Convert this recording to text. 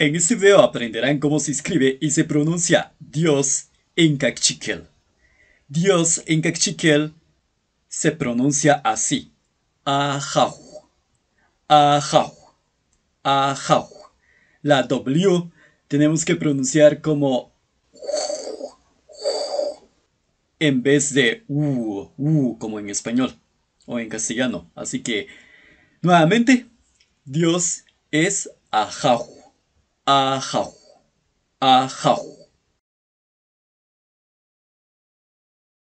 En este video aprenderán cómo se escribe y se pronuncia Dios en Cachiquel. Dios en Cachiquel se pronuncia así. Ajau. Ajau. Ajau. La W tenemos que pronunciar como en vez de u, como en español o en castellano. Así que, nuevamente, Dios es Ajau. 啊好，啊好